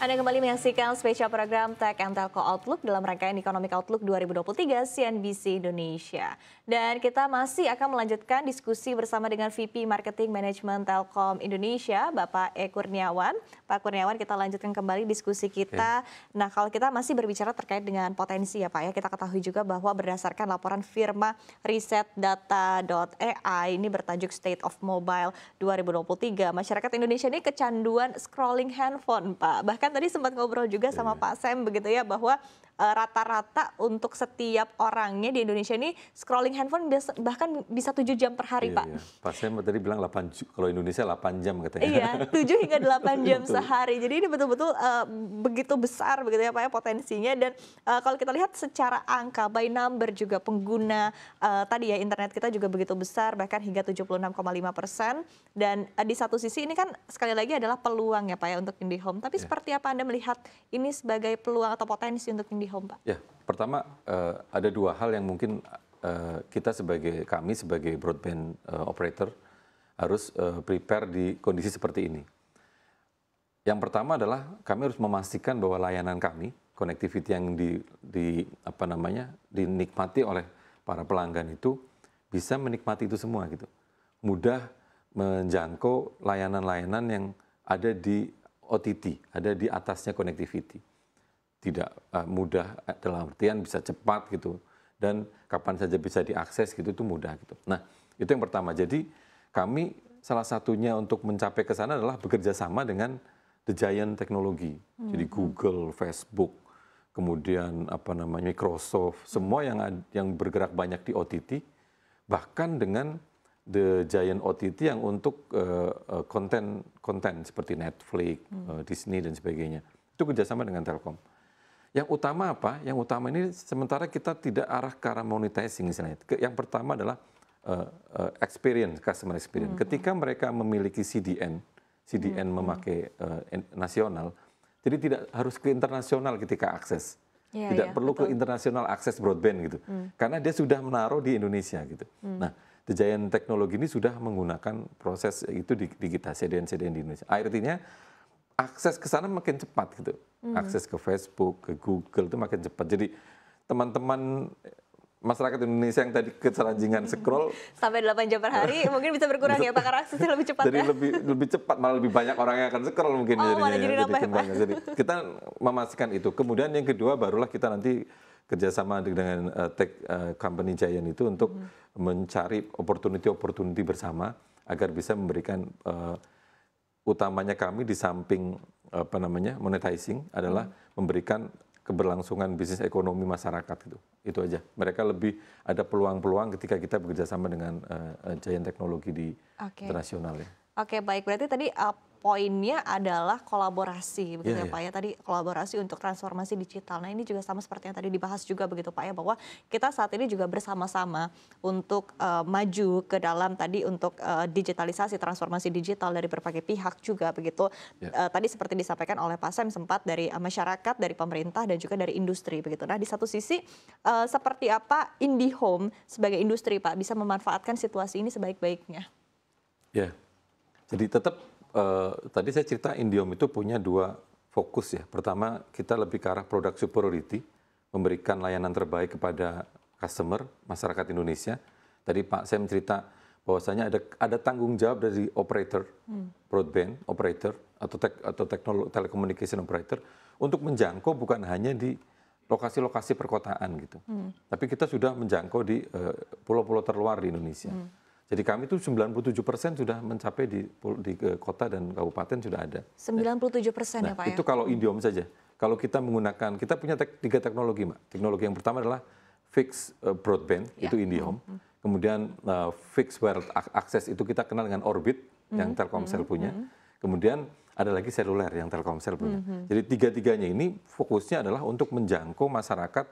Anda kembali menyaksikan spesial program Tech and Telco Outlook dalam rangkaian Economic Outlook 2023 CNBC Indonesia. Dan kita masih akan melanjutkan diskusi bersama dengan VP Marketing Management Telkom Indonesia, Bapak E. Kurniawan. Pak Kurniawan, kita lanjutkan kembali diskusi kita. Oke. Nah, kalau kita masih berbicara terkait dengan potensi ya Pak ya, kita ketahui juga bahwa berdasarkan laporan firma riset AI ini bertajuk State of Mobile 2023, masyarakat Indonesia ini kecanduan scrolling handphone Pak. Bahkan Kan tadi sempat ngobrol juga sama iya. Pak Sam begitu ya bahwa Eh, rata-rata untuk setiap orangnya di Indonesia ini scrolling handphone bahkan bisa 7 jam per hari, iya, Pak. Iya. Pak saya tadi bilang 8 kalau Indonesia 8 jam katanya. Iya, 7 hingga 8 iya, jam sehari. Jadi ini betul-betul uh, begitu besar begitu ya Pak ya potensinya dan uh, kalau kita lihat secara angka by number juga pengguna uh, tadi ya internet kita juga begitu besar bahkan hingga 76,5 persen dan uh, di satu sisi ini kan sekali lagi adalah peluang ya Pak ya untuk IndiHome. Tapi yeah. seperti apa Anda melihat ini sebagai peluang atau potensi untuk IndiHome? home, Pak? Ya, pertama uh, ada dua hal yang mungkin uh, kita sebagai kami sebagai broadband uh, operator harus uh, prepare di kondisi seperti ini. Yang pertama adalah kami harus memastikan bahwa layanan kami, connectivity yang di, di apa namanya dinikmati oleh para pelanggan itu bisa menikmati itu semua gitu. Mudah menjangkau layanan-layanan yang ada di OTT, ada di atasnya connectivity tidak eh, mudah eh, dalam artian bisa cepat gitu dan kapan saja bisa diakses gitu itu mudah gitu. Nah itu yang pertama. Jadi kami salah satunya untuk mencapai ke sana adalah bekerja sama dengan the giant teknologi. Hmm. Jadi Google, Facebook, kemudian apa namanya Microsoft, semua yang yang bergerak banyak di OTT, bahkan dengan the giant OTT yang untuk konten-konten eh, uh, seperti Netflix, hmm. uh, Disney dan sebagainya. Itu kerjasama dengan Telkom. Yang utama apa? Yang utama ini sementara kita tidak arah ke arah monetizing misalnya. Yang pertama adalah uh, uh, experience, customer experience. Mm -hmm. Ketika mereka memiliki CDN, CDN mm -hmm. memakai uh, nasional, jadi tidak harus ke internasional ketika akses. Yeah, tidak yeah, perlu betul. ke internasional akses broadband gitu. Mm. Karena dia sudah menaruh di Indonesia gitu. Mm. Nah, Giant Teknologi ini sudah menggunakan proses itu di, di kita, CDN-CDN di Indonesia. Artinya akses ke sana makin cepat gitu. Hmm. Akses ke Facebook, ke Google itu makin cepat. Jadi teman-teman eh, masyarakat Indonesia yang tadi keseranjingan hmm. scroll sampai 8 jam per hari mungkin bisa berkurang ya Pak karena aksesnya lebih cepat. Jadi ya? lebih lebih cepat malah lebih banyak orang yang akan scroll mungkin oh, jadinya. Jadi, ya, jadi, jadi kita memastikan itu. Kemudian yang kedua barulah kita nanti kerjasama dengan uh, tech uh, company Giant itu untuk hmm. mencari opportunity-opportunity bersama agar bisa memberikan uh, utamanya kami di samping apa namanya monetizing adalah hmm. memberikan keberlangsungan bisnis ekonomi masyarakat itu itu aja mereka lebih ada peluang-peluang ketika kita bekerjasama dengan uh, giant teknologi di okay. internasional ya oke okay, baik berarti tadi uh, poinnya adalah kolaborasi begitu yeah, ya Pak iya. ya tadi kolaborasi untuk transformasi digital. Nah ini juga sama seperti yang tadi dibahas juga begitu Pak ya bahwa kita saat ini juga bersama-sama untuk uh, maju ke dalam tadi untuk uh, digitalisasi transformasi digital dari berbagai pihak juga begitu. Yeah. Ya. Uh, tadi seperti disampaikan oleh Pak Sam sempat dari uh, masyarakat, dari pemerintah dan juga dari industri begitu. Nah di satu sisi uh, seperti apa IndiHome sebagai industri Pak bisa memanfaatkan situasi ini sebaik-baiknya? Ya. Yeah. Jadi tetap Eh, tadi saya cerita Indiom itu punya dua fokus ya. Pertama, kita lebih ke arah produk superiority, memberikan layanan terbaik kepada customer, masyarakat Indonesia. Tadi Pak Sam cerita bahwasanya ada ada tanggung jawab dari operator hmm. broadband operator atau tek, atau teknologi telecommunication operator untuk menjangkau bukan hanya di lokasi-lokasi perkotaan gitu. Hmm. Tapi kita sudah menjangkau di eh, pulau-pulau uh, terluar di Indonesia. Hmm. Jadi kami itu 97 persen sudah mencapai di, di eh, kota dan kabupaten sudah ada. 97 persen nah, ya Pak ya? itu ya? kalau idiom saja. Kalau kita menggunakan, kita punya tek, tiga teknologi Mbak. Teknologi yang pertama adalah fixed eh, broadband, ya. itu Indiom hmm, -hmm. Kemudian uh, fixed wireless access itu kita kenal dengan Orbit -hmm. yang Telkomsel -hmm. punya. Hmm. Kemudian ada lagi seluler yang Telkomsel punya. Hmm, -hmm. Jadi tiga-tiganya ini fokusnya adalah untuk menjangkau masyarakat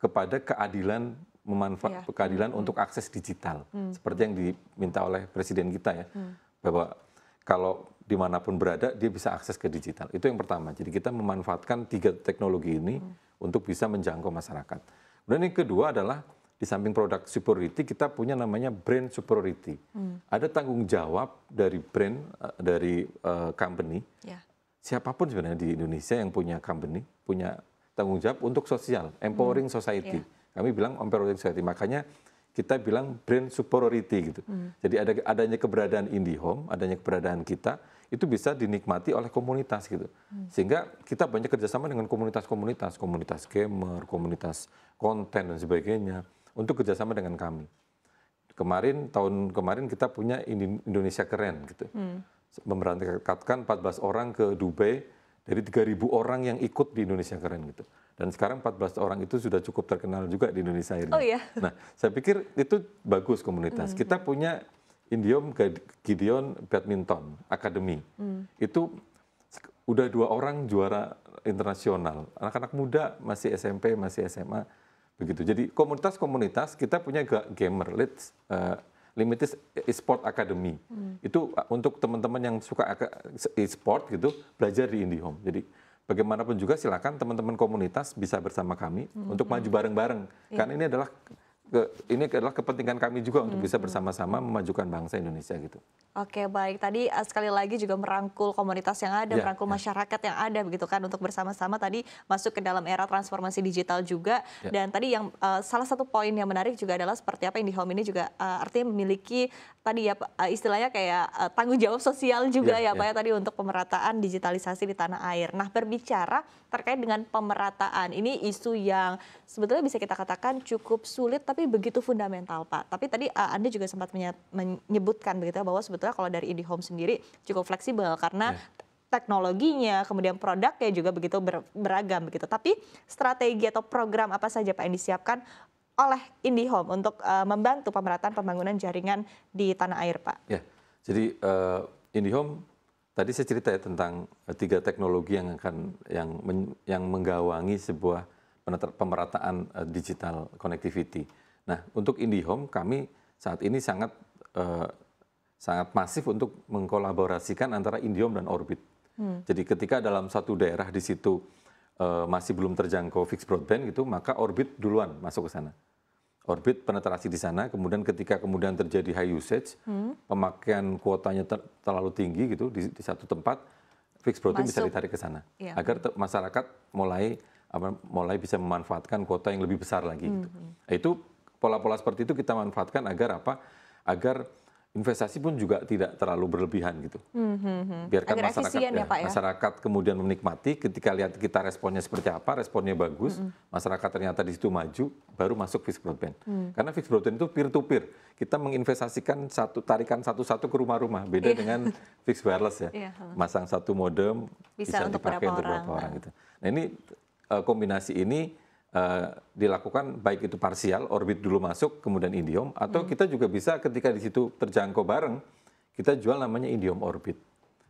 kepada keadilan memanfaat yeah. keadilan hmm. untuk akses digital hmm. seperti yang diminta oleh presiden kita ya hmm. bahwa kalau dimanapun berada dia bisa akses ke digital itu yang pertama jadi kita memanfaatkan tiga teknologi ini hmm. untuk bisa menjangkau masyarakat kemudian yang kedua adalah di samping produk superiority kita punya namanya brand superiority hmm. ada tanggung jawab dari brand eh, dari uh, company yeah. siapapun sebenarnya di Indonesia yang punya company punya tanggung jawab untuk sosial empowering hmm. society yeah kami bilang superiority society. Makanya kita bilang brand superiority gitu. Hmm. Jadi ada adanya keberadaan IndiHome, adanya keberadaan kita itu bisa dinikmati oleh komunitas gitu. Hmm. Sehingga kita banyak kerjasama dengan komunitas-komunitas, komunitas gamer, komunitas konten dan sebagainya untuk kerjasama dengan kami. Kemarin tahun kemarin kita punya Indonesia keren gitu. Hmm. Memberangkatkan 14 orang ke Dubai dari 3.000 orang yang ikut di Indonesia keren gitu. Dan sekarang 14 orang itu sudah cukup terkenal juga di Indonesia ini. Oh iya. Nah, saya pikir itu bagus komunitas. Mm -hmm. Kita punya Indium Gideon Badminton Academy. Mm. Itu udah dua orang juara internasional. Anak-anak muda masih SMP, masih SMA begitu. Jadi komunitas-komunitas kita punya gamer. Let's uh, Limited Esport Academy. Hmm. Itu eh, untuk teman-teman yang suka e-sport gitu, belajar di IndiHome. Jadi bagaimanapun juga silakan teman-teman komunitas bisa bersama kami hmm, untuk maju hmm. bareng-bareng. Iya. Karena ini adalah ke, ini adalah kepentingan kami juga untuk bisa hmm. bersama-sama memajukan bangsa Indonesia gitu. Oke baik tadi eh, sekali lagi juga merangkul komunitas yang ada, ya, merangkul ya. masyarakat yang ada begitu kan untuk bersama-sama tadi masuk ke dalam era transformasi digital juga ya. dan tadi yang uh, salah satu poin yang menarik juga adalah seperti apa yang di home ini juga uh, artinya memiliki tadi ya uh, istilahnya kayak uh, tanggung jawab sosial juga ya, ya, ya Pak iya. ya tadi untuk pemerataan digitalisasi di tanah air. Nah berbicara terkait dengan pemerataan ini isu yang sebetulnya bisa kita katakan cukup sulit tapi tapi begitu fundamental Pak. Tapi tadi uh, Anda juga sempat menyebutkan begitu ya, bahwa sebetulnya kalau dari IndiHome sendiri cukup fleksibel karena yeah teknologinya, kemudian produknya juga begitu ber, beragam begitu. Tapi strategi atau program apa saja Pak yang disiapkan oleh IndiHome untuk uh, membantu pemerataan pembangunan jaringan di tanah air, Pak? Ya, jadi uh, eh, IndiHome tadi saya cerita ya tentang tiga teknologi yang akan yang men, yang menggawangi sebuah pemerataan uh, digital connectivity. Nah, untuk IndiHome kami saat ini sangat eh, sangat masif untuk mengkolaborasikan antara IndiHome dan Orbit. Hmm. Jadi ketika dalam satu daerah di situ eh, masih belum terjangkau fixed broadband gitu, maka Orbit duluan masuk ke sana. Orbit penetrasi di sana, kemudian ketika kemudian terjadi high usage, hmm. pemakaian kuotanya ter terlalu tinggi gitu di, di satu tempat, fixed broadband bisa ditarik ke sana ya. agar masyarakat mulai apa, mulai bisa memanfaatkan kuota yang lebih besar lagi. Gitu. Hmm. Gitu. Itu pola-pola seperti itu kita manfaatkan agar apa? Agar investasi pun juga tidak terlalu berlebihan gitu. Mm-hmm. Biarkan Agar masyarakat ya, ya, Pak, ya masyarakat kemudian menikmati ketika lihat kita responnya seperti apa, responnya bagus, mm-hmm. masyarakat ternyata di situ maju, baru masuk fixed broadband. Mm. Karena fixed broadband itu peer to peer. Kita menginvestasikan satu tarikan satu-satu ke rumah-rumah, beda yeah. dengan fixed wireless ya. Yeah. Iya, Masang satu modem bisa, bisa untuk dipakai berapa untuk berapa orang, orang gitu. Nah, ini e, kombinasi ini Eh, dilakukan baik itu parsial orbit dulu masuk kemudian idiom atau hmm. kita juga bisa ketika di situ terjangkau bareng kita jual namanya idiom orbit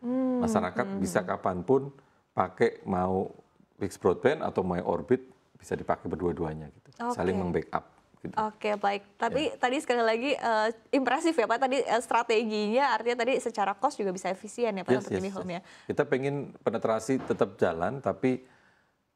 hmm. masyarakat hmm. bisa hmm. kapanpun pakai mau fix broadband atau mau orbit bisa dipakai berdua-duanya gitu okay. saling membackup Gitu. Oke baik, tapi ya. tadi sekali lagi uh, impresif ya Pak tadi uh, strateginya artinya tadi secara cost juga bisa efisien ya Pak yes, untuk yes, home yes. ya. Kita pengen penetrasi tetap jalan tapi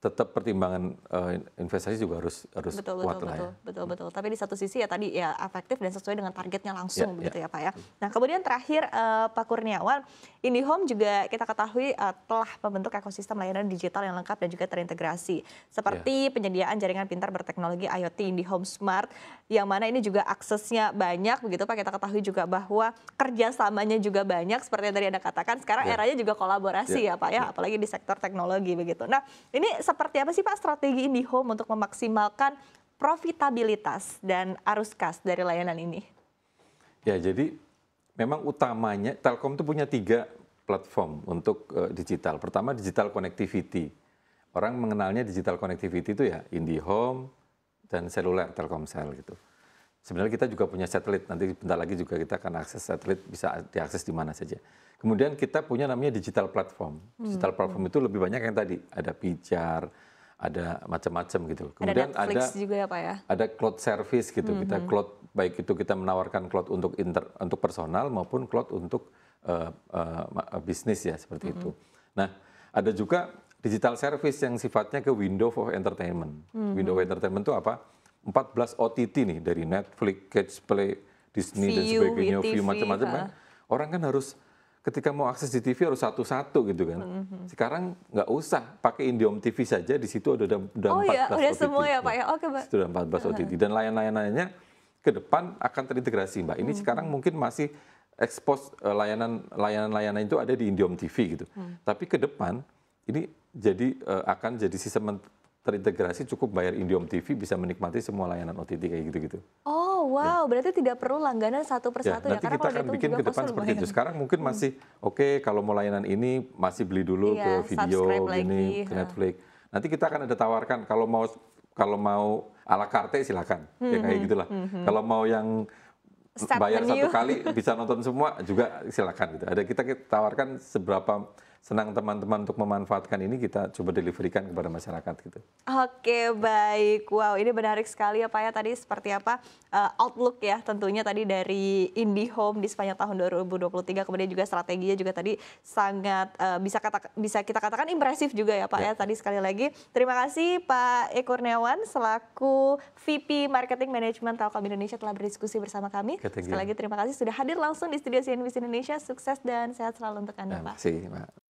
tetap pertimbangan uh, investasi juga harus harus betul, kuat betul, lah ya. betul, ya. Betul betul. Tapi di satu sisi ya tadi ya efektif dan sesuai dengan targetnya langsung ya, begitu ya, ya Pak ya. Nah kemudian terakhir uh, Pak Kurniawan, IndiHome juga kita ketahui uh, telah membentuk ekosistem layanan digital yang lengkap dan juga terintegrasi seperti ya. penyediaan jaringan pintar berteknologi IoT IndiHome Smart yang mana ini juga aksesnya banyak begitu Pak. Kita ketahui juga bahwa kerjasamanya juga banyak seperti yang tadi Anda katakan. Sekarang ya. eranya juga kolaborasi ya, ya Pak ya, ya apalagi di sektor teknologi begitu. Nah ini seperti apa sih Pak strategi IndiHome untuk memaksimalkan profitabilitas dan arus kas dari layanan ini? Ya, jadi memang utamanya Telkom itu punya tiga platform untuk uh, digital. Pertama digital connectivity. Orang mengenalnya digital connectivity itu ya IndiHome dan seluler Telkomsel gitu. Sebenarnya kita juga punya satelit, nanti bentar lagi juga kita akan akses satelit, bisa diakses di mana saja. Kemudian kita punya namanya digital platform. Digital hmm. platform itu lebih banyak yang tadi, ada pijar, ada macam-macam gitu. Kemudian ada ada, juga ya Pak ya. Ada cloud service gitu. -hmm. Kita hmm. cloud baik itu kita menawarkan cloud untuk inter untuk personal maupun cloud untuk uh, uh, bisnis ya seperti -hmm. itu. Nah, ada juga digital service yang sifatnya ke window of entertainment. -hmm. Window of hmm. entertainment itu apa? 14 OTT nih dari Netflix, Catchplay, Play, Disney dan sebagainya, view macam-macam kan. Orang kan harus ketika mau akses di TV harus satu-satu gitu kan. Mm -hmm. Sekarang nggak usah pakai Indiom TV saja di situ ada oh iya, udah oh, 14 ya, udah OTT. semua ya Pak ya. Oke, Pak. Sudah 14 OTT dan layanan-layanannya ke depan akan terintegrasi, Mbak. Ini mm -hmm. sekarang mungkin masih ekspos eh, layanan layanan-layanan itu ada di Indiom TV gitu. Mm. Tapi ke depan ini jadi eh, akan jadi sistem terintegrasi cukup bayar Indium TV bisa menikmati semua layanan OTT kayak gitu-gitu. Oh ya. wow, ya. berarti tidak perlu langganan satu ya, persatu ya, ya? Nanti Karena kita akan bikin ke depan seperti itu. Sekarang mungkin hmm. masih hmm. oke okay, kalau mau layanan ini masih beli dulu ya, ke video ini ke Netflix. Nanti kita akan ada tawarkan kalau mau kalau mau ala carte silakan ya hmm, ya kayak hmm, gitulah. Hmm, hmm, kalau mau yang Set bayar menu. satu kali bisa nonton semua juga silakan gitu. Ada kita, kita tawarkan seberapa senang teman-teman untuk memanfaatkan ini kita coba deliverikan kepada masyarakat gitu. Oke baik, wow ini menarik sekali ya Pak ya tadi seperti apa uh, outlook ya tentunya tadi dari IndiHome di sepanjang tahun 2023 kemudian juga strateginya juga tadi sangat uh, bisa kata bisa kita katakan impresif juga ya Pak ya. ya tadi sekali lagi terima kasih Pak Ekurniawan selaku VP Marketing Management Telkom Indonesia telah berdiskusi bersama kami. Oke, Sekali lagi terima kasih sudah hadir langsung di studio CNBC Indonesia sukses dan sehat selalu untuk Anda ya, Pak. Terima kasih Pak.